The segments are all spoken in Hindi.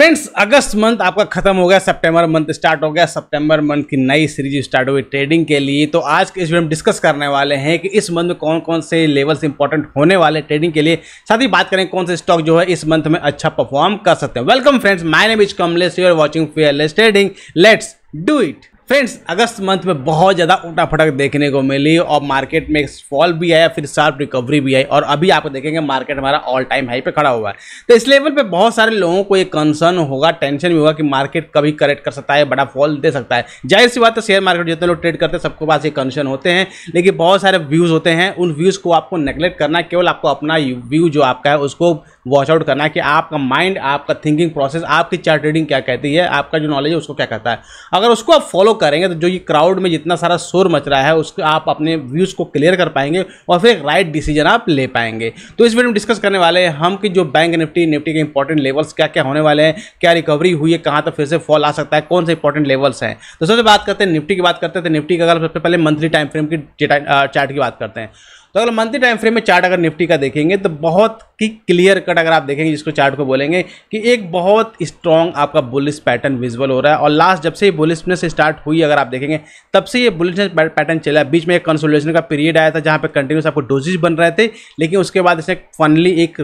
फ्रेंड्स अगस्त मंथ आपका खत्म हो गया सितंबर मंथ स्टार्ट हो गया सितंबर मंथ की नई सीरीज स्टार्ट हुई ट्रेडिंग के लिए तो आज के इस वीडियो में डिस्कस करने वाले हैं कि इस मंथ में कौन कौन से लेवल्स इंपॉर्टेंट होने वाले ट्रेडिंग के लिए साथ ही बात करें कौन से स्टॉक जो है इस मंथ में अच्छा परफॉर्म कर सकते हैं welcome friends my name is Kamlesh you are watching fearless trading let's do it friends अगस्त मंथ में बहुत ज़्यादा उठा फटक देखने को मिली और मार्केट में फॉल भी आया फिर शार्प रिकवरी भी आई और अभी आप देखेंगे मार्केट हमारा ऑल टाइम हाई पे खड़ा हुआ है तो इस लेवल पे बहुत सारे लोगों को ये कंसर्न होगा टेंशन भी होगा कि मार्केट कभी करेक्ट कर सकता है बड़ा फॉल दे सकता है जाहिर सी बात है शेयर मार्केट जितने लोग ट्रेड करते हैं सबके पास ये कंसर्न होते हैं लेकिन बहुत सारे व्यूज़ होते हैं उन व्यूज़ को आपको नेग्लेक्ट करना केवल आपको अपना व्यू जो आपका है उसको वॉच आउट करना है कि आपका माइंड आपका थिंकिंग प्रोसेस आपकी चार्ट ट्रेडिंग क्या कहती है आपका जो नॉलेज है उसको क्या कहता है अगर उसको आप फॉलो करेंगे तो जो ये क्राउड में जितना सारा शोर मच रहा है उसको आप अपने व्यूज़ को क्लियर कर पाएंगे और फिर एक राइट डिसीजन आप ले पाएंगे तो इस वीडियो में डिस्कस करने वाले हैं हम कि जो बैंक निफ्टी निफ्टी के इंपॉर्टेंट लेवल्स क्या क्या होने वाले हैं क्या रिकवरी हुई है कहाँ तक तो फिर से फॉल आ सकता है कौन से इंपॉर्टेंट लेवल्स हैं तो सबसे बात करते हैं निफ्टी की बात करते हैं तो निफ्टी का अगर सबसे पहले मंथली टाइम फ्रेम की चार्ट की बात करते हैं तो अगर मंथली टाइम फ्रेम में चार्ट अगर निफ्टी का देखेंगे तो बहुत कि क्लियर कट अगर आप देखेंगे जिसको चार्ट को बोलेंगे कि एक बहुत स्ट्रॉन्ग आपका बुलिस पैटर्न विजुअल हो रहा है और लास्ट जब से ये बुलिसनेस स्टार्ट हुई अगर आप देखेंगे तब से ये बुलिसनेस पैटर्न चला बीच में एक कंसोलिडेशन का पीरियड आया था जहाँ पर कंटिन्यूस आपको डोजेज बन रहे थे लेकिन उसके बाद इसने फनली एक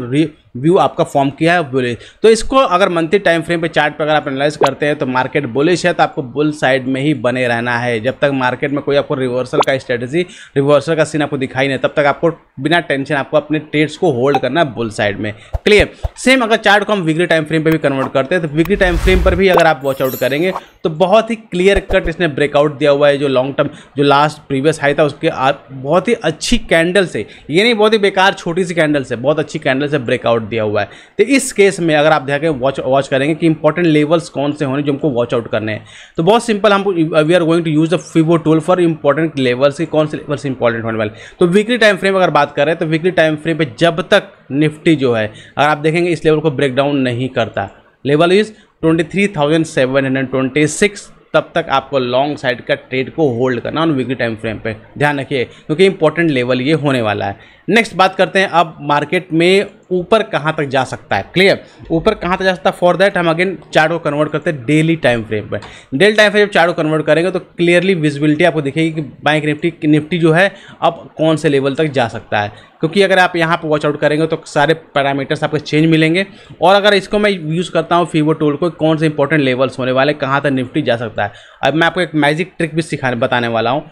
व्यू आपका फॉर्म किया है बुलिस तो इसको अगर मंथली टाइम फ्रेम पे चार्ट अगर आप एनालाइज करते हैं तो मार्केट बुलिश है तो आपको बुल साइड में ही बने रहना है जब तक मार्केट में कोई आपको रिवर्सल का स्ट्रेटेजी रिवर्सल का सीन आपको दिखाई नहीं तब तक आपको बिना टेंशन आपको अपने ट्रेड्स को होल्ड करना है बुल साइड में क्लियर सेम अगर चार्ट को हम वीकली टाइम फ्रेम पर भी कन्वर्ट करते हैं तो वीकली टाइम फ्रेम पर भी अगर आप वॉच आउट करेंगे तो बहुत ही क्लियर कट इसने ब्रेकआउट दिया हुआ है जो लॉन्ग टर्म जो लास्ट प्रीवियस हाई था उसके आप बहुत ही अच्छी कैंडल से ये नहीं बहुत ही बेकार छोटी सी कैंडल से बहुत अच्छी कैंडल से ब्रेकआउट दिया हुआ है तो इस केस में अगर आप ध्यान वॉच वॉच करेंगे कि इंपॉर्टेंट लेवल्स कौन से होने जो हमको वॉच आउट करने हैं तो बहुत सिंपल हम we are going to use the fibo tool for important levels की कौन से लेवल्स इंपॉर्टेंट होने वाले तो वीकली टाइम फ्रेम अगर बात करें तो वीकली टाइम फ्रेम पर जब तक निफ्ट निफ्टी जो है अगर आप देखेंगे इस लेवल को ब्रेक डाउन नहीं करता level is twenty three thousand seven hundred twenty six तब तक आपको लॉन्ग साइड का ट्रेड को होल्ड करना ऑन वीकली टाइम फ्रेम पे ध्यान रखिए क्योंकि इंपॉर्टेंट लेवल ये होने वाला है नेक्स्ट बात करते हैं अब मार्केट में ऊपर कहाँ तक जा सकता है क्लियर ऊपर कहाँ तक जा सकता है फॉर दैट हम अगेन चार्ट को कन्वर्ट करते हैं डेली टाइम फ्रेम पर डेली टाइम फ्रेम जब चार्ट को कन्वर्ट करेंगे तो क्लियरली विजिबिलिटी आपको दिखेगी कि बैंक निफ्टी निफ्टी जो है अब कौन से लेवल तक जा सकता है क्योंकि अगर आप यहाँ पर वॉचआउट करेंगे तो सारे पैरामीटर्स आपको चेंज मिलेंगे और अगर इसको मैं यूज़ करता हूँ फीवर टोल को कौन से इंपॉर्टेंट लेवल्स होने वाले कहाँ तक निफ्टी जा सकता है अब मैं आपको एक मैजिक ट्रिक भी सिखाने बताने वाला हूँ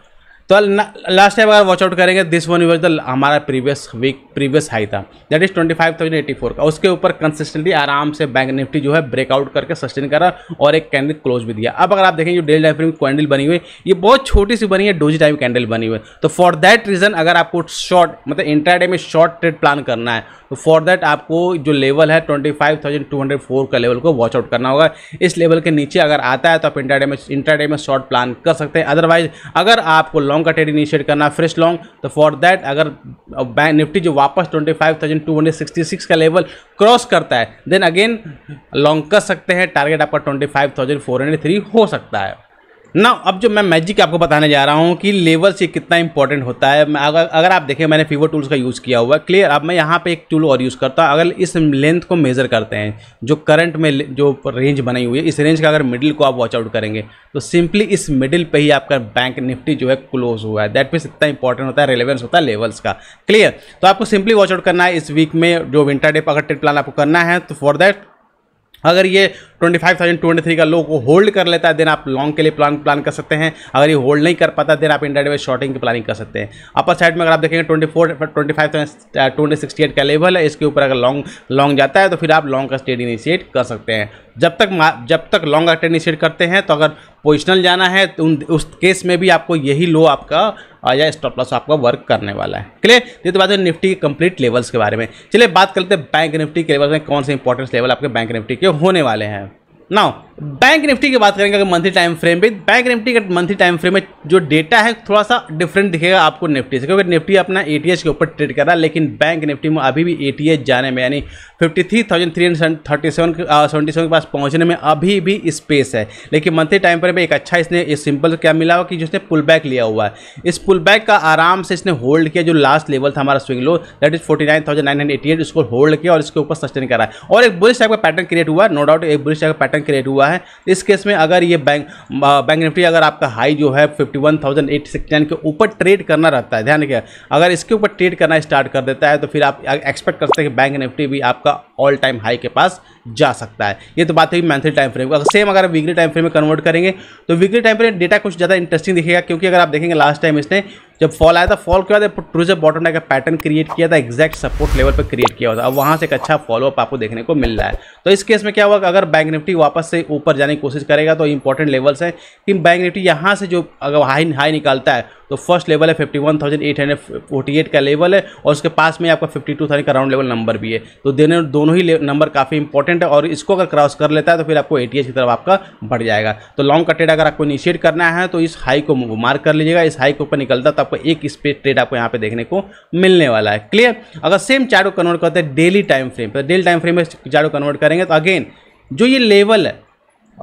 तो लास्ट टाइम अगर वॉचआउट करेंगे दिस वन वॉज द हमारा प्रीवियस वीक प्रीवियस हाई था that is twenty five thousand eighty four का उसके ऊपर कंसिस्टेंटली आराम से बैंक निफ्टी जो है ब्रेकआउट करके सस्टेन करा और एक कैंडल क्लोज भी दिया अब अगर आप देखें जो डेली टाइम फ्रेम कैंडल बनी हुई ये बहुत छोटी सी बनी है डोजी टाइम कैंडल बनी हुई तो फॉर दैट रीजन अगर आपको शॉर्ट मतलब इंटरडे में शॉर्ट ट्रेड प्लान करना है तो फॉर दैट आपको जो लेवल है twenty five thousand two hundred four का लेवल को वॉच आउट करना होगा इस लेवल के नीचे अगर आता है तो आप इंटरडे में इंटरडे में शॉर्ट प्लान कर सकते हैं अदरवाइज अगर आपको लॉन्ग का ट्रेड इनिशिएट करना फ्रेश लॉन्ग तो फॉर दैट अगर बैंक निफ्टी जो वापस 25,266 का लेवल क्रॉस करता है देन अगेन लॉन्ग कर सकते हैं टारगेट आपका 25,403 हो सकता है ना अब जो मैं मैजिक आपको बताने जा रहा हूँ कि लेवल से कितना इंपॉर्टेंट होता है अगर अगर आप देखें मैंने फीवर टूल्स का यूज़ किया हुआ है क्लियर अब मैं यहाँ पे एक टूल और यूज़ करता हूँ अगर इस लेंथ को मेज़र करते हैं जो करंट में जो रेंज बनाई हुई है इस रेंज का अगर मिडिल को आप वॉचआउट करेंगे तो सिंपली इस मिडिल पर ही आपका बैंक निफ्टी जो है क्लोज हुआ है दैट मीन्स इतना इंपॉर्टेंट होता है रिलेवेंस होता है लेवल्स का क्लियर तो आपको सिंपली वॉचआउट करना है इस वीक में जो विंटर डे अगर ट्रेड प्लान आपको करना है तो फॉर दैट अगर ये twenty five thousand twenty three का लो को होल्ड कर लेता है देन आप लॉन्ग के लिए प्लान प्लान कर सकते हैं अगर ये होल्ड नहीं कर पाता देन आप इंटरडे में शॉर्टिंग की प्लानिंग कर सकते हैं अपर साइड में अगर आप देखेंगे twenty four twenty five twenty eight का लेवल है इसके ऊपर अगर लॉन्ग लॉन्ग जाता है तो फिर आप लॉन्ग का स्टेड इनिशिएट कर सकते हैं जब तक जब तक लॉन्ग का इनिशिएट करते हैं तो अगर पोजिशनल जाना है तो उस केस में भी आपको यही लो आपका uh, या स्टॉप लॉस आपका वर्क करने वाला है क्लियर ये तो बात है निफ्टी के कंप्लीट लेवल्स के बारे में चलिए बात करते हैं बैंक निफ्टी के लेवल में कौन से इंपॉर्टेंट लेवल आपके बैंक निफ्टी के होने वाले हैं now बैंक निफ्टी की बात करेंगे अगर मंथली टाइम फ्रेम पे बैंक निफ्टी का मंथली टाइम फ्रेम में जो डेटा है थोड़ा सा डिफरेंट दिखेगा आपको निफ्टी से क्योंकि निफ्टी अपना ए के ऊपर ट्रेड कर रहा है लेकिन बैंक निफ्टी में अभी भी ए जाने में यानी fifty three thousand three hundred thirty seven seventy seven के पास पहुंचने में अभी भी स्पेस है लेकिन मंथली टाइम फ्रेम पर एक अच्छा इसने इस सिंपल क्या मिला हुआ कि जिसने पुल बैक लिया हुआ है इस पुल बैक का आराम से इसने होल्ड किया जो लास्ट लेवल था हमारा swing low that is forty nine thousand nine hundred eighty eight इसको होल्ड किया और इसके ऊपर सस्टेन करा और एक बुलिस टाइप का पैटर्न क्रिएट हुआ नो डाउट एक बुलिस टाइप का पैटर्न क्रिएट हुआ हुआ है इस केस में अगर ये बैंक बैंक निफ्टी अगर आपका हाई जो है फिफ्टी वन थाउजेंड के ऊपर ट्रेड करना रहता है ध्यान रखिए अगर इसके ऊपर ट्रेड करना स्टार्ट कर देता है तो फिर आप एक्सपेक्ट करते हैं कि बैंक निफ्टी भी आपका ऑल टाइम हाई के पास जा सकता है ये तो बात है मंथली टाइम फ्रेम अगर सेम अगर आप वीकली टाइम फ्रेम में कन्वर्ट करेंगे तो वीकली टाइम फ्रेम डेटा कुछ ज़्यादा इंटरेस्टिंग दिखेगा क्योंकि अगर आप देखेंगे लास्ट टाइम इसने जब फॉल आया था फॉल के बाद ट्रूज बॉटम का पैटर्न क्रिएट किया था एक्जैक्ट सपोर्ट लेवल पर क्रिएट किया था अब वहाँ से एक अच्छा फॉलोअप आपको देखने को मिल रहा है तो इस केस में क्या हुआ अगर बैंक निफ्टी वापस से ऊपर जाने की कोशिश करेगा तो इंपॉर्टेंट लेवल्स हैं कि बैंक निफ्टी यहाँ से जो अगर हाई हाई निकालता है तो फर्स्ट लेवल है फिफ्टी का लेवल है और उसके पास में आपका थाउजेंड का राउंड लेवल नंबर भी है तो दोनों दोनों ही नंबर काफ़ी इंपॉर्टेंट इंपॉर्टेंट है और इसको अगर क्रॉस कर लेता है तो फिर आपको ए की तरफ आपका बढ़ जाएगा तो लॉन्ग का ट्रेड अगर आपको इनिशिएट करना है तो इस हाई को मार्क कर लीजिएगा इस हाई के ऊपर निकलता तो आपको एक स्पेस ट्रेड आपको यहाँ पे देखने को मिलने वाला है क्लियर अगर सेम चार्ट को कन्वर्ट करते हैं डेली टाइम फ्रेम पर डेली टाइम फ्रेम में चार्ट को कन्वर्ट करेंगे तो अगेन जो ये लेवल है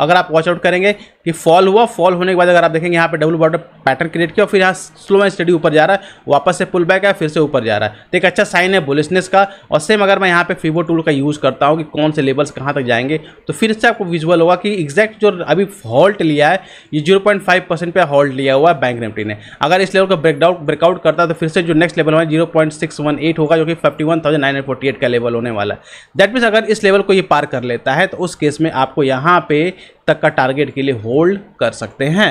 अगर आप वॉचआउट करेंगे कि फॉल हुआ फॉल होने के बाद अगर आप देखेंगे यहाँ पे डबल बॉर्डर पैटर्न क्रिएट किया और फिर यहाँ स्लो एंड स्टडी ऊपर जा रहा है वापस से पुल बैक है फिर से ऊपर जा रहा है तो एक अच्छा साइन है बुलिसनेस का और सेम अगर मैं यहाँ पे फीवो टूल का यूज़ करता हूँ कि कौन से लेवल्स कहाँ तक जाएंगे तो फिर से आपको विजुअल होगा कि एग्जैक्ट जो अभी हॉल्ट लिया है ये जीरो पॉइंट फाइव परसेंट पर हॉल्ट लिया हुआ है बैंक निफ्टी ने अगर इस लेवल का ब्रेकडाउट ब्रेकआउट करता है तो फिर से जो नेक्स्ट लेवल है zero point six one eight होगा जो कि fifty one thousand nine forty eight का लेवल होने वाला है दैट मीन्स अगर इस लेवल को ये पार कर लेता है तो उस केस में आपको यहाँ पे तक का टारगेट के लिए हो होल्ड कर सकते हैं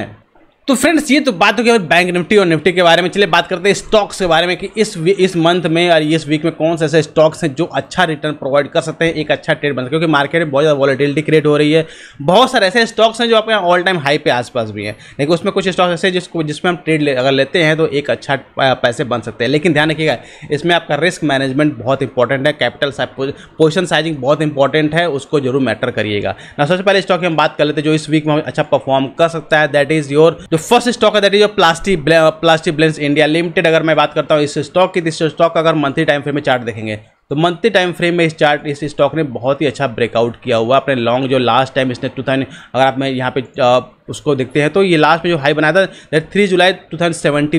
तो फ्रेंड्स ये तो बात हो गई बैंक निफ्टी और निफ्टी के बारे में चलिए बात करते हैं स्टॉक्स के बारे में कि इस इस मंथ में और इस वीक में कौन से ऐसे स्टॉक्स हैं जो अच्छा रिटर्न प्रोवाइड कर सकते हैं एक अच्छा ट्रेड बन सकते क्योंकि मार्केट में बहुत ज़्यादा वॉलीटिलिटी क्रिएट हो रही है बहुत सारे ऐसे स्टॉक्स हैं जो आपके ऑल टाइम हाई पे आसपास भी हैं लेकिन उसमें कुछ स्टॉक्स ऐसे जिसको जिसमें हम ट्रेड ले, अगर लेते हैं तो एक अच्छा पैसे बन सकते हैं लेकिन ध्यान रखिएगा इसमें आपका रिस्क मैनेजमेंट बहुत इंपॉर्टेंट है कैपिटल पोजिशन साइजिंग बहुत इंपॉर्टेंट है उसको जरूर मैटर करिएगा ना सबसे पहले स्टॉक की हम बात कर लेते हैं जो इस वीक में अच्छा परफॉर्म कर सकता है दैट इज़ योर जो फर्स्ट स्टॉक है that is plastic plastic blends India limited अगर मैं बात करता हूँ इस स्टॉक की इस स्टॉक का अगर मंथली टाइम फ्रेम में चार्ट देखेंगे तो मंथली टाइम फ्रेम में इस चार्ट इस स्टॉक ने बहुत ही अच्छा ब्रेकआउट किया हुआ अपने लॉन्ग जो लास्ट टाइम इसने टू थाउजेंड अगर आप मैं यहाँ पे उसको देखते हैं तो ये लास्ट में जो हाई बनाया था थ्री जुलाई टू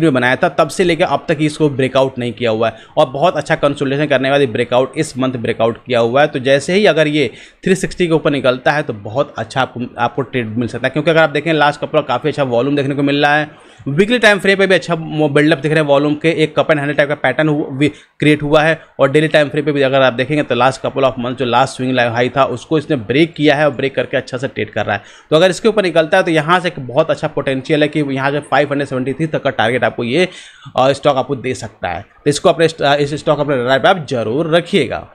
में बनाया था तब से लेकर अब तक इसको ब्रेकआउट नहीं किया हुआ है और बहुत अच्छा कंसोलेशन करने वाले ब्रेकआउट इस मंथ ब्रेकआउट किया हुआ है तो जैसे ही अगर ये 360 के ऊपर निकलता है तो बहुत अच्छा आपको आपको ट्रेड मिल सकता है क्योंकि अगर आप देखें लास्ट कपड़ा काफ़ी अच्छा वॉल्यूम देखने को मिल रहा है वीकली टाइम फ्रेम पे भी अच्छा बिल्डअप दिख रहा है वॉल्यूम के एक कप एंड हंड्रेड टाइप का पैटर्न क्रिएट हुआ है और डेली टाइम फ्रेम पे भी अगर आप देखेंगे तो लास्ट कपल ऑफ मंथ जो लास्ट स्विंग हाई था उसको इसने ब्रेक किया है और ब्रेक करके अच्छा से ट्रेड कर रहा है तो अगर इसके ऊपर निकलता है तो यहाँ से एक बहुत अच्छा पोटेंशियल है कि यहाँ से 573 तक का टारगेट आपको ये स्टॉक आपको दे सकता है तो इसको अपने इस स्टॉक अपने रडार आप जरूर रखिएगा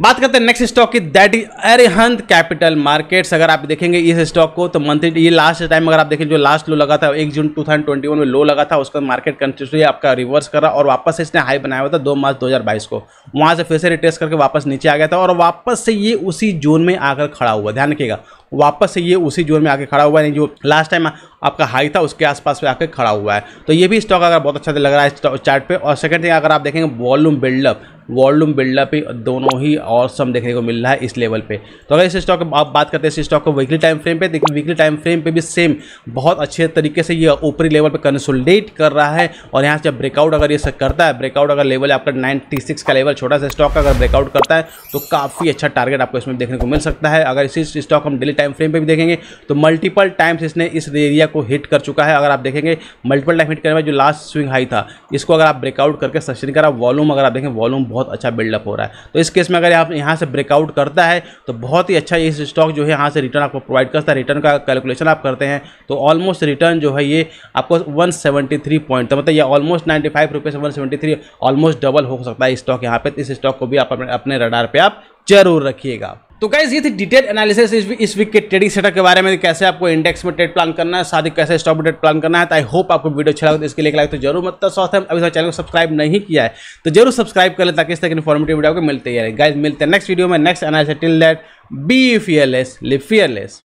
बात करते हैं नेक्स्ट स्टॉक की that is Arihant capital markets अगर आप देखेंगे इस स्टॉक को तो मंथली ये लास्ट टाइम अगर आप देखें जो लास्ट लो लगा था एक जून 2021 में लो लगा था उसका मार्केट कंटिन्यूसली आपका रिवर्स कर रहा और वापस इसने हाई बनाया हुआ था दो मार्च 2022 को वहाँ से फिर से रिटेस्ट करके वापस नीचे आ गया था और वापस से ये उसी जोन में आकर खड़ा हुआ ध्यान रखिएगा वापस से ये उसी जोन में आके खड़ा हुआ है जो लास्ट टाइम आपका हाई था उसके आसपास पे आकर खड़ा हुआ है तो ये भी स्टॉक अगर बहुत अच्छा लग रहा है चार्ट पे और सेकंड थिंग अगर आप देखेंगे वॉल्यूम बिल्डअप वॉल्यूम बिल्डअप ही दोनों ही और सम देखने को मिल रहा है इस लेवल पे तो अगर इस स्टॉक आप बात करते हैं इस स्टॉक को वीकली टाइम फ्रेम पे देखिए वीकली टाइम फ्रेम पे भी सेम बहुत अच्छे तरीके से ये ऊपरी लेवल पे कंसोलिडेट कर रहा है और यहाँ से ब्रेकआउट अगर ये सब करता है ब्रेकआउट अगर लेवल आपका 96 का लेवल छोटा सा स्टॉक अगर ब्रेकआउट करता है तो काफ़ी अच्छा टारगेट आपको इसमें देखने को मिल सकता है अगर इसी स्टॉक हम डेली टाइम फ्रेम पर भी देखेंगे तो मल्टीपल टाइम्स इसने इस एरिया को हिट कर चुका है अगर आप देखेंगे मल्टीपल टाइम हिट करने में जो लास्ट स्विंग हाई था इसको अगर आप ब्रेकआउट करके सस्टेन करा वॉल्यूम अगर आप देखें वॉल्यूम बहुत अच्छा बिल्डअप हो रहा है तो इस केस में अगर आप यहाँ से ब्रेकआउट करता है तो बहुत ही अच्छा इस स्टॉक जो है यहाँ से रिटर्न आपको प्रोवाइड करता है रिटर्न का कैलकुलेशन आप करते हैं तो ऑलमोस्ट रिटर्न जो है ये आपको वन पॉइंट तो मतलब ये almost ninety five rupees one almost double हो सकता है स्टॉक यहाँ पर इस स्टॉक को भी आप अपने, रडार पर आप जरूर रखिएगा तो गाइज ये थी डिटेल एनालिसिस इस, वीक के ट्रेडिंग सेटअप के बारे में कैसे आपको इंडेक्स में ट्रेड प्लान करना है साथ ही कैसे स्टॉप ट्रेड प्लान करना है तो आई होप आपको वीडियो अच्छा लगे तो इसके लिए लाइक तो जरूर मतलब स्वास्थ्य अभी तक चैनल को सब्सक्राइब नहीं किया है तो जरूर सब्सक्राइब कर ले ताकि इस तक इन्फॉर्मेटिव वीडियो को मिलते ही रहे गाइज मिलते हैं नेक्स्ट वीडियो में next analysis till that be fearless live fearless